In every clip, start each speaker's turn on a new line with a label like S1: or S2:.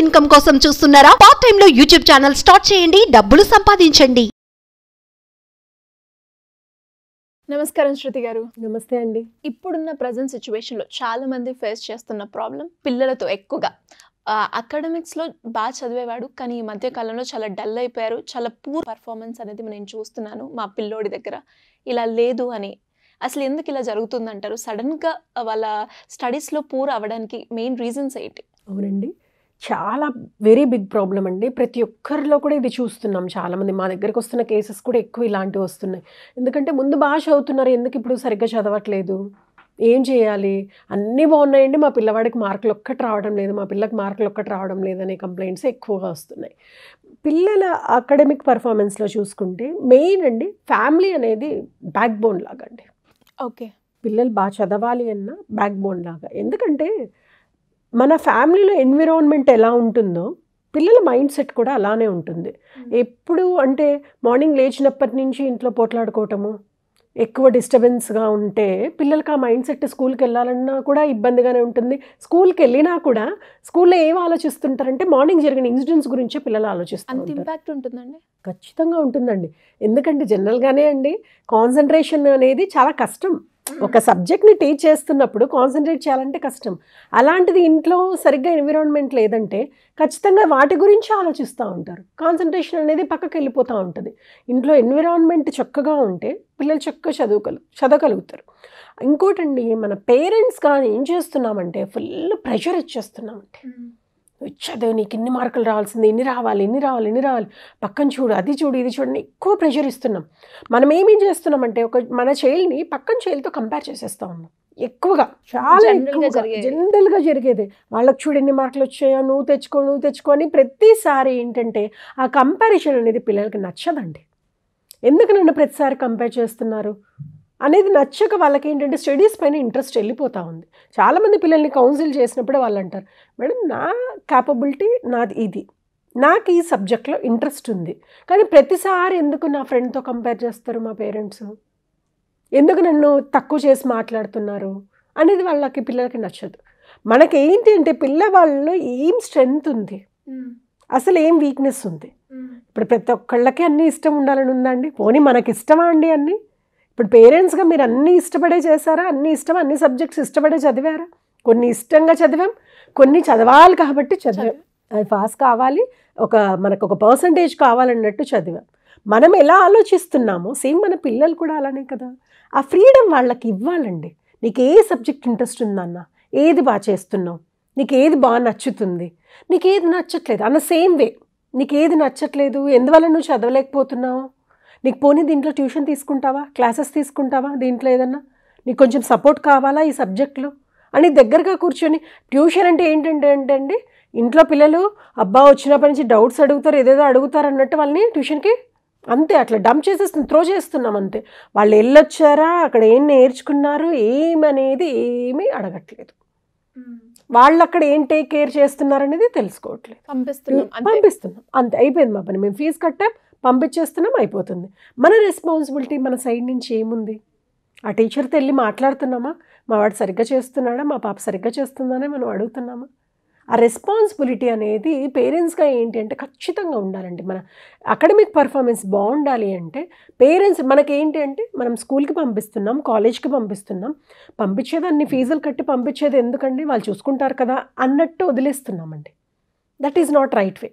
S1: Income కోసం చూస్తున్నారా part time లో యూట్యూబ్ ఛానల్ స్టార్ట్ చేయండి డబ్బులు సంపాదించండి నమస్కారం శృతి గారు నమస్తే అండి ఇప్పుడున్న ప్రజెంట్ చాలా మంది ఫేస్ చేస్తున్న ప్రాబ్లం పిల్లలతో ఎక్కువగా అకాడమిక్స్లో బాగా చదివేవాడు కానీ ఈ మధ్య కాలంలో చాలా డల్ అయిపోయారు చాలా పూర్ పర్ఫార్మెన్స్ అనేది నేను చూస్తున్నాను మా పిల్లోడి దగ్గర ఇలా లేదు అని అసలు ఎందుకు ఇలా జరుగుతుంది సడన్ సడన్గా వాళ్ళ స్టడీస్లో పూర్ అవ్వడానికి మెయిన్ రీజన్స్ ఏంటి
S2: అవునండి చాలా వెరీ బిగ్ ప్రాబ్లం అండి ప్రతి ఒక్కరిలో కూడా ఇది చూస్తున్నాం చాలామంది మా దగ్గరకు వస్తున్న కేసెస్ కూడా ఎక్కువ ఇలాంటివి వస్తున్నాయి ఎందుకంటే ముందు బాగా చదువుతున్నారు ఎందుకు ఇప్పుడు సరిగ్గా చదవట్లేదు ఏం చేయాలి అన్నీ బాగున్నాయండి మా పిల్లవాడికి మార్కులు ఒక్కటి రావడం లేదు మా పిల్లకి మార్కులు ఒక్కటి రావడం లేదనే కంప్లైంట్స్ ఎక్కువగా వస్తున్నాయి పిల్లల అకాడమిక్ పర్ఫార్మెన్స్లో చూసుకుంటే మెయిన్ అండి ఫ్యామిలీ అనేది బ్యాక్ బోన్ లాగా అండి ఓకే పిల్లలు బాగా చదవాలి అన్న బ్యాక్ బోన్ లాగా ఎందుకంటే మన ఫ్యామిలీలో ఎన్విరాన్మెంట్ ఎలా ఉంటుందో పిల్లల మైండ్ సెట్ కూడా అలానే ఉంటుంది hmm. ఎప్పుడు అంటే మార్నింగ్ లేచినప్పటి నుంచి ఇంట్లో పోట్లాడుకోవటము ఎక్కువ డిస్టర్బెన్స్గా ఉంటే పిల్లలకి ఆ మైండ్ సెట్ స్కూల్కి వెళ్ళాలన్నా కూడా ఇబ్బందిగానే ఉంటుంది స్కూల్కి వెళ్ళినా కూడా స్కూల్లో ఏం ఆలోచిస్తుంటారంటే మార్నింగ్ జరిగిన ఇన్సిడెంట్స్ గురించే పిల్లలు ఆలోచిస్తారు ఇంపాక్ట్ ఉంటుందండి ఖచ్చితంగా ఉంటుందండి ఎందుకంటే జనరల్గానే అండి కాన్సన్ట్రేషన్ అనేది చాలా కష్టం Hmm. ఒక సబ్జెక్ట్ని టీచ్ చేస్తున్నప్పుడు కాన్సన్ట్రేట్ చేయాలంటే కష్టం అలాంటిది ఇంట్లో సరిగ్గా ఎన్విరాన్మెంట్ లేదంటే ఖచ్చితంగా వాటి గురించి ఆలోచిస్తూ ఉంటారు కాన్సన్ట్రేషన్ అనేది పక్కకి వెళ్ళిపోతూ ఉంటుంది ఇంట్లో ఎన్విరాన్మెంట్ చక్కగా ఉంటే పిల్లలు చక్కగా చదువుకలు చదవగలుగుతారు ఇంకోటండి మన పేరెంట్స్ కానీ ఏం చేస్తున్నామంటే ఫుల్ ప్రెషర్ ఇచ్చేస్తున్నామంటే hmm. చదువు నీకు ఇన్ని మార్కులు రావాల్సింది ఇన్ని రావాలి ఇన్ని రావాలి ఇన్ని రావాలి పక్కన చూడు అది చూడు ఇది చూడని ఎక్కువ ప్రెషర్ ఇస్తున్నాం మనం ఏమి చేస్తున్నామంటే ఒక మన చైల్డ్ని పక్కన చైల్డ్తో కంపేర్ చేసేస్తా ఉన్నాం ఎక్కువగా చాలా జనరల్గా జరిగేది వాళ్ళకి చూడు ఎన్ని మార్కులు వచ్చాయో నువ్వు తెచ్చుకో నువ్వు తెచ్చుకో అని ప్రతిసారి ఏంటంటే ఆ కంపారిజన్ అనేది పిల్లలకి నచ్చదండి ఎందుకు నన్ను ప్రతిసారి కంపేర్ చేస్తున్నారు అనేది నచ్చక వాళ్ళకి ఏంటంటే స్టడీస్ పైన ఇంట్రెస్ట్ వెళ్ళిపోతూ ఉంది చాలామంది పిల్లల్ని కౌన్సిల్ చేసినప్పుడే వాళ్ళు అంటారు మేడం నా క్యాపబిలిటీ నాది ఇది నాకు ఈ సబ్జెక్ట్లో ఇంట్రెస్ట్ ఉంది కానీ ప్రతిసారి ఎందుకు నా ఫ్రెండ్తో కంపేర్ చేస్తారు మా పేరెంట్స్ ఎందుకు నన్ను తక్కువ చేసి మాట్లాడుతున్నారు అనేది వాళ్ళకి పిల్లలకి నచ్చదు మనకేంటి అంటే పిల్లవాళ్ళలో ఏం స్ట్రెంగ్త్ ఉంది అసలు ఏం వీక్నెస్ ఉంది ఇప్పుడు ప్రతి ఒక్కళ్ళకి అన్నీ ఇష్టం ఉండాలని ఉందండి పోనీ మనకి ఇష్టమా అండి అన్నీ ఇప్పుడు పేరెంట్స్గా మీరు అన్నీ ఇష్టపడే చేశారా అన్ని ఇష్టం అన్ని సబ్జెక్ట్స్ ఇష్టపడే చదివారా కొన్ని ఇష్టంగా చదివాం కొన్ని చదవాలి కాబట్టి చదివాం అవి పాస్ కావాలి ఒక మనకు ఒక పర్సంటేజ్ కావాలన్నట్టు చదివాం మనం ఎలా ఆలోచిస్తున్నామో సేమ్ మన పిల్లలు కూడా అలానే కదా ఆ ఫ్రీడమ్ వాళ్ళకి ఇవ్వాలండి నీకు ఏ సబ్జెక్ట్ ఇంట్రెస్ట్ ఉందన్న ఏది బాగా చేస్తున్నావు నీకు ఏది బాగా నచ్చుతుంది నీకు ఏది నచ్చట్లేదు అన్న సేమ్ వే నీకు ఏది నచ్చట్లేదు ఎందువల్ల నువ్వు చదవలేకపోతున్నావు నీకు పోనీ దీంట్లో ట్యూషన్ తీసుకుంటావా క్లాసెస్ తీసుకుంటావా దీంట్లో ఏదన్నా నీకు కొంచెం సపోర్ట్ కావాలా ఈ సబ్జెక్ట్లో అని దగ్గరగా కూర్చొని ట్యూషన్ అంటే ఏంటంటే ఏంటండి ఇంట్లో పిల్లలు అబ్బా వచ్చినప్పటి నుంచి డౌట్స్ అడుగుతారు ఏదేదో అడుగుతారు అన్నట్టు వాళ్ళని ట్యూషన్కి అంతే అట్లా డంప్ చేసేస్తు త్రో చేస్తున్నాం అంతే వాళ్ళు వెళ్ళొచ్చారా అక్కడ ఏం నేర్చుకున్నారు ఏమనేది ఏమీ అడగట్లేదు వాళ్ళు అక్కడ ఏం టేక్ కేర్ చేస్తున్నారనేది తెలుసుకోవట్లేదు పంపిస్తున్నాం పంపిస్తున్నాం అంతే అయిపోయింది మా పని మేము ఫీజు కట్టాం పంపించేస్తున్నాం అయిపోతుంది మన రెస్పాన్సిబిలిటీ మన సైడ్ నుంచి ఏముంది ఆ టీచర్తో వెళ్ళి మాట్లాడుతున్నామా మా వాడు సరిగ్గా చేస్తున్నాడా మా పాప సరిగ్గా చేస్తుందనే మనం అడుగుతున్నామా ఆ రెస్పాన్సిబిలిటీ అనేది పేరెంట్స్గా ఏంటి అంటే ఖచ్చితంగా ఉండాలండి మన అకాడమిక్ పర్ఫార్మెన్స్ బాగుండాలి అంటే పేరెంట్స్ మనకేంటి అంటే మనం స్కూల్కి పంపిస్తున్నాం కాలేజ్కి పంపిస్తున్నాం పంపించేదాన్ని ఫీజులు కట్టి పంపించేది ఎందుకండి వాళ్ళు చూసుకుంటారు కదా అన్నట్టు వదిలేస్తున్నామండి that is not right way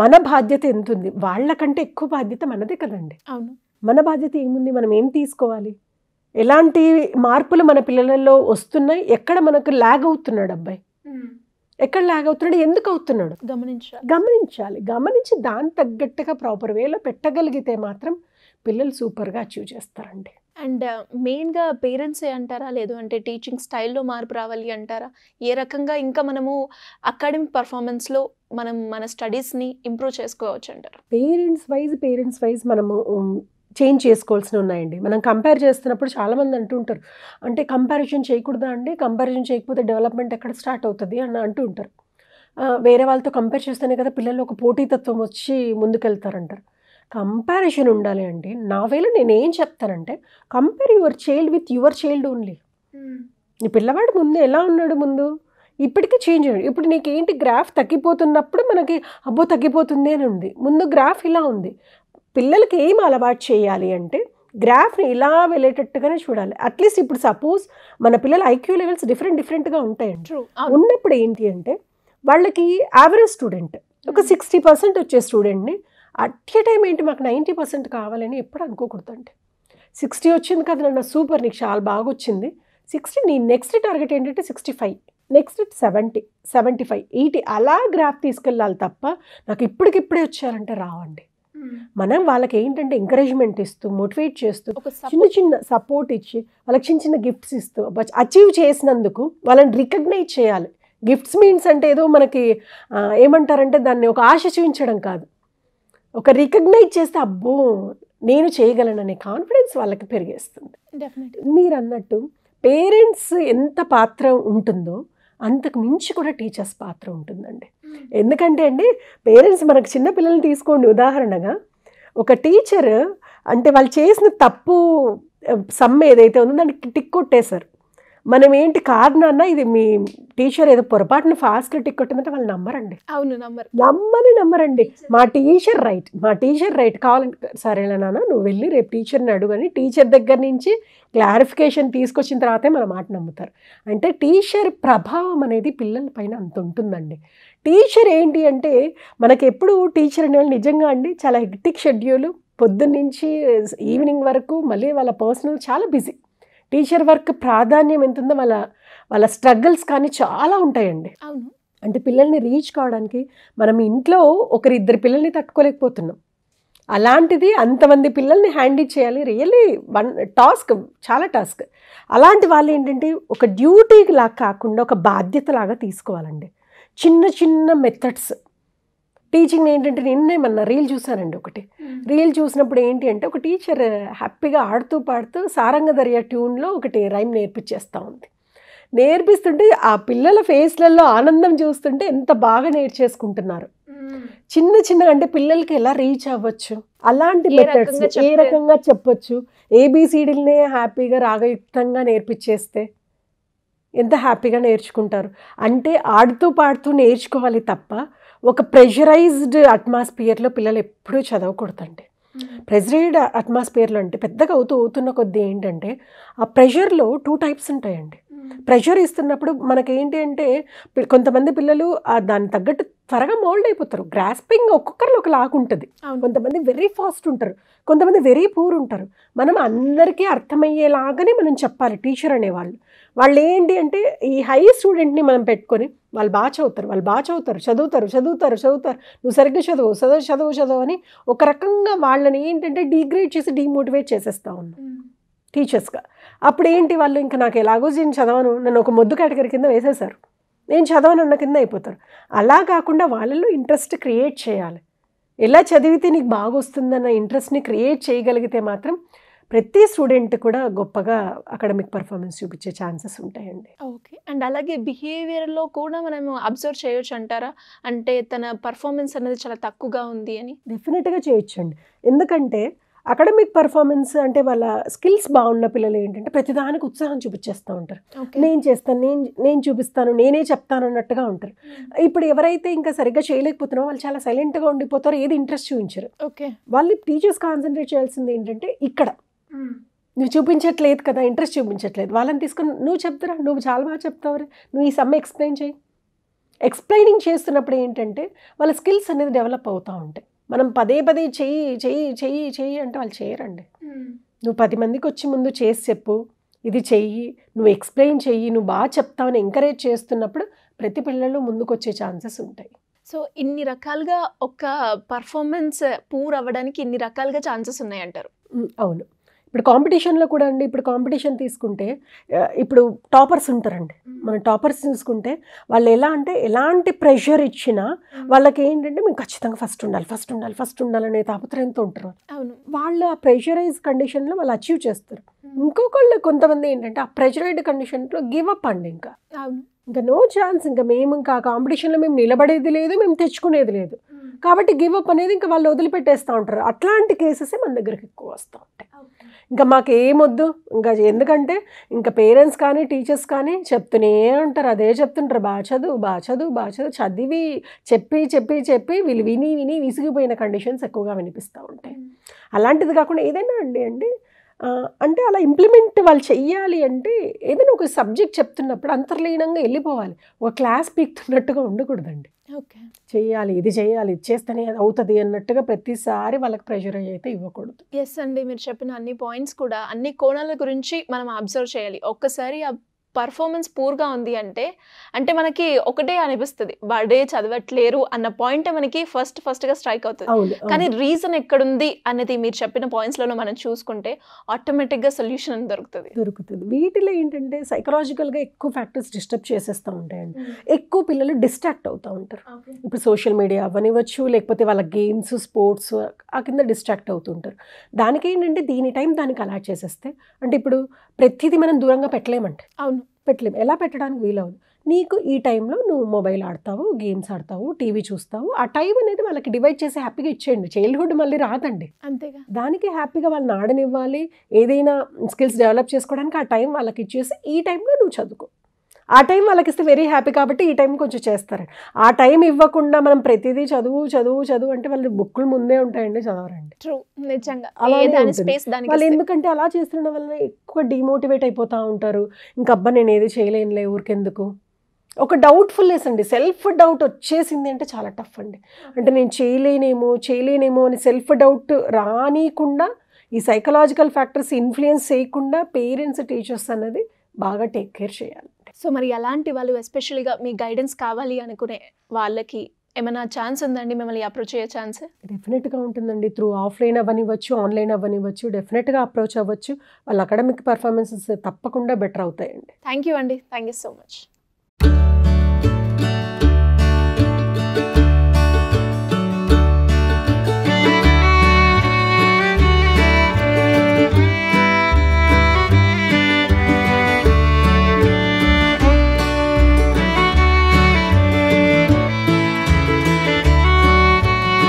S2: మన బాధ్యత ఎంత ఉంది వాళ్ళకంటే ఎక్కువ బాధ్యత మనదే కదండి అవును మన బాధ్యత ఏముంది మనం ఏం తీసుకోవాలి ఎలాంటి మార్పులు మన పిల్లలలో వస్తున్నాయి ఎక్కడ మనకు లాగ్ అవుతున్నాడు అబ్బాయి ఎక్కడ లాగ్ అవుతున్నాడు ఎందుకు అవుతున్నాడు గమనించాలి గమనించాలి గమనించి దాని తగ్గట్టుగా ప్రాపర్ వేలో పెట్టగలిగితే మాత్రం పిల్లలు సూపర్గా అచీవ్ చేస్తారండి
S1: అండ్ మెయిన్గా పేరెంట్సే అంటారా లేదు అంటే టీచింగ్ స్టైల్లో మార్పు రావాలి అంటారా ఏ రకంగా ఇంకా మనము అకాడమిక్ పర్ఫార్మెన్స్లో మనం మన స్టడీస్ని ఇంప్రూవ్ చేసుకోవచ్చు అంటారు
S2: పేరెంట్స్ వైజ్ పేరెంట్స్ వైజ్ మనము చేంజ్ చేసుకోవాల్సి ఉన్నాయండి మనం కంపేర్ చేస్తున్నప్పుడు చాలామంది అంటుంటారు అంటే కంపారిజన్ చేయకూడదా అండి కంపారిజన్ చేయకపోతే డెవలప్మెంట్ ఎక్కడ స్టార్ట్ అవుతుంది అని అంటుంటారు వేరే వాళ్ళతో కంపేర్ చేస్తేనే కదా పిల్లలు ఒక పోటీతత్వం వచ్చి ముందుకెళ్తారంటారు కంపారిజన్ ఉండాలి అండి నా వేళ నేనేం చెప్తానంటే compare your child with your child only నీ పిల్లవాడు ముందు ఎలా ఉన్నాడు ముందు ఇప్పటికీ చేంజ్ అయ్యాడు ఇప్పుడు నీకు ఏంటి గ్రాఫ్ తగ్గిపోతున్నప్పుడు మనకి అబ్బో తగ్గిపోతుంది అని ఉంది ముందు గ్రాఫ్ ఇలా ఉంది పిల్లలకి ఏం అలవాటు చేయాలి అంటే గ్రాఫ్ని ఇలా వెళ్ళేటట్టుగానే చూడాలి అట్లీస్ట్ ఇప్పుడు సపోజ్ మన పిల్లల ఐక్యూ లెవెల్స్ డిఫరెంట్ డిఫరెంట్గా ఉంటాయండి ఉన్నప్పుడు ఏంటి అంటే వాళ్ళకి యావరేజ్ స్టూడెంట్ ఒక సిక్స్టీ hmm. పర్సెంట్ వచ్చే స్టూడెంట్ని అట్ టైం ఏంటి మాకు నైంటీ పర్సెంట్ కావాలని ఎప్పుడు అనుకోకూడదు అంటే సిక్స్టీ వచ్చింది కదా నన్ను సూపర్ నీకు చాలా బాగా వచ్చింది సిక్స్టీ నీ నెక్స్ట్ టార్గెట్ ఏంటంటే sixty five next seventy seventy five eighty అలా గ్రాఫ్ తీసుకెళ్ళాలి తప్ప నాకు ఇప్పటికిప్పుడే వచ్చారంటే రావండి hmm. మనం వాళ్ళకి ఏంటంటే ఎంకరేజ్మెంట్ ఇస్తూ మోటివేట్ చేస్తూ చిన్న చిన్న సపోర్ట్ ఇచ్చి వాళ్ళకి చిన్న చిన్న గిఫ్ట్స్ ఇస్తూ అచీవ్ చేసినందుకు వాళ్ళని రికగ్నైజ్ చేయాలి గిఫ్ట్స్ మీన్స్ అంటే ఏదో మనకి ఏమంటారంటే దాన్ని ఒక ఆశ చూపించడం కాదు ఒక రికగ్నైజ్ చేస్తే అబ్బో నేను చేయగలననే కాన్ఫిడెన్స్ వాళ్ళకి పెరిగేస్తుంది మీరు అన్నట్టు పేరెంట్స్ ఎంత పాత్ర ఉంటుందో అంతకు మించి కూడా టీచర్స్ పాత్ర ఉంటుందండి hmm. ఎందుకంటే అండి పేరెంట్స్ మనకు చిన్న పిల్లల్ని తీసుకోండి ఉదాహరణగా ఒక టీచర్ అంటే వాళ్ళు చేసిన తప్పు సమ్ ఏదైతే ఉందో దానికి టిక్ కొట్టేశారు మనం ఏంటి కారణాన్న ఇది మీ టీచర్ ఏదో పొరపాటున ఫాస్ట్ టిక్ కొట్టిందంటే వాళ్ళు నమ్మరండి అవును నమ్మరు నమ్మని నమ్మరండి మా టీచర్ రైట్ మా టీచర్ రైట్ కావాలంటే సరే నాన్న నువ్వు వెళ్ళి రేపు టీచర్ని అడుగని టీచర్ దగ్గర నుంచి క్లారిఫికేషన్ తీసుకొచ్చిన తర్వాతే మన మాట నమ్ముతారు అంటే టీచర్ ప్రభావం అనేది పిల్లల పైన అంత ఉంటుందండి టీచర్ ఏంటి అంటే మనకి ఎప్పుడు టీచర్ అనే వాళ్ళు నిజంగా అండి చాలా హెక్టిక్ షెడ్యూలు పొద్దున్నుంచి ఈవినింగ్ వరకు మళ్ళీ వాళ్ళ పర్సనల్ చాలా బిజీ టీచర్ వర్క్ ప్రాధాన్యం ఎంత ఉందో వాళ్ళ వాళ్ళ స్ట్రగుల్స్ కానీ చాలా ఉంటాయండి అవును అంటే పిల్లల్ని రీచ్ కావడానికి మనం ఇంట్లో ఒకరిద్దరు పిల్లల్ని తట్టుకోలేకపోతున్నాం అలాంటిది అంతమంది పిల్లల్ని హ్యాండిల్ చేయాలి రియల్లీ వన్ టాస్క్ చాలా టాస్క్ అలాంటి వాళ్ళు ఏంటంటే ఒక డ్యూటీ లాగా కాకుండా ఒక బాధ్యత లాగా తీసుకోవాలండి చిన్న చిన్న మెథడ్స్ టీచింగ్ ఏంటంటే నిన్నే మన రీల్ చూశానండి ఒకటి hmm. రీల్ చూసినప్పుడు ఏంటి అంటే ఒక టీచర్ హ్యాపీగా ఆడుతూ పాడుతూ సారంగధర్య ట్యూన్లో ఒకటి రైమ్ నేర్పించేస్తూ ఉంది నేర్పిస్తుంటే ఆ పిల్లల ఫేస్లలో ఆనందం చూస్తుంటే ఎంత బాగా నేర్చేసుకుంటున్నారు hmm. చిన్న చిన్న అంటే పిల్లలకి ఎలా రీచ్ అవ్వచ్చు అలాంటి మెథడ్స్ ఏ రకంగా చెప్పొచ్చు ఏబిసిడీలనే హ్యాపీగా రాగయుక్తంగా నేర్పించేస్తే ఎంత హ్యాపీగా నేర్చుకుంటారు అంటే ఆడుతూ పాడుతూ నేర్చుకోవాలి తప్ప ఒక ప్రెషరైజ్డ్ అట్మాస్ఫియర్లో పిల్లలు ఎప్పుడూ చదవకూడదండి ప్రెజరైడ్ అట్మాస్ఫియర్లో అంటే పెద్దగా అవుతూ అవుతున్న కొద్దీ ఏంటంటే ఆ ప్రెషర్లో టూ టైప్స్ ఉంటాయండి ప్రెషర్ ఇస్తున్నప్పుడు మనకేంటి అంటే కొంతమంది పిల్లలు దాని తగ్గట్టు త్వరగా మోల్డ్ అయిపోతారు గ్రాస్పింగ్ ఒక్కొక్కరిలో ఒక లాక్ ఉంటుంది కొంతమంది వెరీ ఫాస్ట్ ఉంటారు కొంతమంది వెరీ పూర్ ఉంటారు మనం అందరికీ అర్థమయ్యేలాగానే మనం చెప్పాలి టీచర్ అనేవాళ్ళు వాళ్ళు ఏంటి అంటే ఈ హై స్టూడెంట్ని మనం పెట్టుకొని వాళ్ళు బాగా చదువుతారు వాళ్ళు బాగా చదువుతారు చదువుతారు చదువుతారు చదువుతారు నువ్వు సరిగ్గా చదువు చదువు చదువు చదువు అని ఒక రకంగా వాళ్ళని ఏంటంటే డీగ్రేడ్ చేసి డీమోటివేట్ చేసేస్తా ఉన్నాం టీచర్స్గా అప్పుడు ఏంటి వాళ్ళు ఇంకా నాకు ఎలాగో నేను చదవను నన్ను ఒక మొద్దు కేటగిరీ కింద వేసేశారు నేను అన్న కింద అయిపోతారు అలా కాకుండా వాళ్ళలో ఇంట్రెస్ట్ క్రియేట్ చేయాలి ఎలా చదివితే నీకు బాగొస్తుందన్న ఇంట్రెస్ట్ని క్రియేట్ చేయగలిగితే మాత్రం ప్రతి స్టూడెంట్ కూడా గొప్పగా అకాడమిక్ పర్ఫార్మెన్స్ చూపించే ఛాన్సెస్ ఉంటాయండి
S1: ఓకే అండ్ అలాగే బిహేవియర్లో కూడా మనం అబ్జర్వ్ చేయొచ్చు అంటారా అంటే తన పర్ఫార్మెన్స్ అనేది చాలా తక్కువగా ఉంది అని
S2: డెఫినెట్గా చేయొచ్చు అండి ఎందుకంటే అకాడమిక్ పర్ఫార్మెన్స్ అంటే వాళ్ళ స్కిల్స్ బాగున్న పిల్లలు ఏంటంటే ప్రతిదానికి ఉత్సాహం చూపించేస్తూ ఉంటారు నేను చేస్తాను నేను నేను చూపిస్తాను నేనే చెప్తాను అన్నట్టుగా ఉంటారు hmm. ఇప్పుడు ఎవరైతే ఇంకా సరిగ్గా చేయలేకపోతున్నారో వాళ్ళు చాలా సైలెంట్గా ఉండిపోతారో ఏది ఇంట్రెస్ట్ చూపించరు ఓకే వాళ్ళు టీచర్స్ కాన్సన్ట్రేట్ చేయాల్సింది ఏంటంటే ఇక్కడ నువ్వు చూపించట్లేదు కదా ఇంట్రెస్ట్ చూపించట్లేదు వాళ్ళని తీసుకుని నువ్వు చెప్తారా నువ్వు చాలా బాగా చెప్తావు నువ్వు ఈ సమ్మె ఎక్స్ప్లెయిన్ చేయి ఎక్స్ప్లెయినింగ్ చేస్తున్నప్పుడు ఏంటంటే వాళ్ళ స్కిల్స్ అనేది డెవలప్ అవుతూ ఉంటాయి మనం పదే పదే చెయ్యి చెయ్యి చెయ్యి చెయ్యి అంటే వాళ్ళు చేయరండి నువ్వు పది మందికి వచ్చి ముందు చేసి చెప్పు ఇది చెయ్యి నువ్వు ఎక్స్ప్లెయిన్ చెయ్యి నువ్వు బాగా చెప్తావని ఎంకరేజ్ చేస్తున్నప్పుడు ప్రతి పిల్లలు ముందుకు వచ్చే ఛాన్సెస్ ఉంటాయి
S1: సో ఇన్ని రకాలుగా ఒక పర్ఫార్మెన్స్ పూర్ అవ్వడానికి ఇన్ని రకాలుగా ఛాన్సెస్
S2: ఉన్నాయంటారు అవును ఇప్పుడు కాంపిటీషన్లో కూడా అండి ఇప్పుడు కాంపిటీషన్ తీసుకుంటే ఇప్పుడు టాపర్స్ ఉంటారండి మనం టాపర్స్ తీసుకుంటే వాళ్ళు ఎలా అంటే ఎలాంటి ప్రెషర్ ఇచ్చినా వాళ్ళకి ఏంటంటే మేము ఖచ్చితంగా ఫస్ట్ ఉండాలి ఫస్ట్ ఉండాలి ఫస్ట్ ఉండాలనే తాపత్రయంతో ఉంటారు అవును వాళ్ళు ఆ ప్రెషరైజ్ కండిషన్లో వాళ్ళు అచీవ్ చేస్తారు ఇంకొకళ్ళు కొంతమంది ఏంటంటే ఆ ప్రెషరైడ్ కండిషన్లో గివ్ అప్ అండి ఇంకా అవును ఇంకా నో ఛాన్స్ ఇంకా మేము ఇంకా ఆ కాంపిటీషన్లో మేము నిలబడేది లేదు మేము తెచ్చుకునేది లేదు కాబట్టి గివ్ అప్ అనేది ఇంకా వాళ్ళు వదిలిపెట్టేస్తూ ఉంటారు అట్లాంటి కేసెస్ మన దగ్గరికి ఎక్కువ వస్తూ ఉంటాయి ఇంకా మాకేమొద్దు ఇంకా ఎందుకంటే ఇంకా పేరెంట్స్ కానీ టీచర్స్ కానీ చెప్తూనే ఉంటారు అదే చెప్తుంటారు బాగా చదువు బాగా చదువు బాగా చదువు చదివి చెప్పి చెప్పి చెప్పి వీళ్ళు విని విని విసిగిపోయిన కండిషన్స్ ఎక్కువగా వినిపిస్తూ ఉంటాయి hmm. అలాంటిది కాకుండా ఏదైనా అండి అండి అంటే అలా ఇంప్లిమెంట్ వాళ్ళు చెయ్యాలి అంటే ఏదైనా ఒక సబ్జెక్ట్ చెప్తున్నప్పుడు అంతర్లీనంగా వెళ్ళిపోవాలి ఒక క్లాస్ పీక్తున్నట్టుగా ఉండకూడదండి చేయాలి ఇది చేయాలి ఇది చేస్తేనే అవుతుంది అన్నట్టుగా ప్రతిసారి వాళ్ళకి ప్రెషర్ అయితే ఇవ్వకూడదు
S1: ఎస్ అండి మీరు చెప్పిన అన్ని పాయింట్స్ కూడా అన్ని కోణాల గురించి మనం అబ్జర్వ్ చేయాలి ఒక్కసారి పర్ఫార్మెన్స్ పూర్గా ఉంది అంటే అంటే మనకి ఒకటే అనిపిస్తుంది వాడే చదవట్లేరు అన్న పాయింట్ మనకి ఫస్ట్ ఫస్ట్గా స్ట్రైక్ అవుతుంది కానీ రీజన్ ఎక్కడుంది అనేది మీరు చెప్పిన పాయింట్స్లలో మనం చూసుకుంటే ఆటోమేటిక్గా సొల్యూషన్ దొరుకుతుంది
S2: దొరుకుతుంది వీటిలో ఏంటంటే సైకలాజికల్గా ఎక్కువ ఫ్యాక్టర్స్ డిస్టర్బ్ చేసేస్తూ ఉంటాయండి hmm. ఎక్కువ పిల్లలు డిస్ట్రాక్ట్ అవుతూ ఉంటారు ఇప్పుడు సోషల్ మీడియా అవనివ్వచ్చు లేకపోతే వాళ్ళ గేమ్స్ స్పోర్ట్స్ ఆ కింద డిస్ట్రాక్ట్ అవుతుంటారు దానికి ఏంటంటే దీని టైం దానికి అలాట్ చేసేస్తే అంటే ఇప్పుడు ప్రతిదీ మనం దూరంగా పెట్టలేమంటే అవును పెట్టలేము ఎలా పెట్టడానికి వీలవదు నీకు ఈ టైంలో నువ్వు మొబైల్ ఆడతావు గేమ్స్ ఆడతావు టీవీ చూస్తావు ఆ టైం అనేది వాళ్ళకి డివైడ్ చేసి హ్యాపీగా ఇచ్చేయండి చైల్డ్హుడ్ మళ్ళీ రాదండి అంతేగా దానికి హ్యాపీగా వాళ్ళని ఆడనివ్వాలి ఏదైనా స్కిల్స్ డెవలప్ చేసుకోవడానికి ఆ టైం వాళ్ళకి ఇచ్చేసి ఈ టైంలో నువ్వు చదువుకో ఆ టైం వాళ్ళకి ఇస్తే వెరీ హ్యాపీ కాబట్టి ఈ టైం కొంచెం చేస్తారు ఆ టైం ఇవ్వకుండా మనం ప్రతిదీ చదువు చదువు చదువు అంటే వాళ్ళు బుక్లు ముందే ఉంటాయండి చదవరండి
S1: ట్రూ నిజంగా వాళ్ళు
S2: ఎందుకంటే అలా చేస్తున్న వల్ల ఎక్కువ డిమోటివేట్ అయిపోతూ ఉంటారు ఇంకా అబ్బా నేను ఏది చేయలేనులే ఊరికెందుకు ఒక డౌట్ఫుల్నెస్ అండి సెల్ఫ్ డౌట్ వచ్చేసింది అంటే చాలా టఫ్ అండి అంటే నేను చేయలేనేమో చేయలేనేమో అని సెల్ఫ్ డౌట్ రానియకుండా ఈ సైకలాజికల్ ఫ్యాక్టర్స్ ఇన్ఫ్లుయెన్స్ చేయకుండా పేరెంట్స్ టీచర్స్ అనేది బాగా టేక్ కేర్ చేయాలి
S1: సో మరి అలాంటి వాళ్ళు ఎస్పెషల్గా మీ గైడెన్స్ కావాలి అనుకునే వాళ్ళకి
S2: ఏమైనా ఛాన్స్ ఉందండి మిమ్మల్ని అప్రోచ్ అయ్యే ఛాన్స్ డెఫినెట్గా ఉంటుందండి త్రూ ఆఫ్లైన్ అవ్వనివ్వచ్చు ఆన్లైన్ అవ్వనివ్వచ్చు డెఫినెట్గా అప్రోచ్ అవ్వచ్చు వాళ్ళ అకాడమిక్ పర్ఫార్మెన్సెస్ తప్పకుండా బెటర్ అవుతాయండి
S1: థ్యాంక్ యూ అండి థ్యాంక్ యూ సో మచ్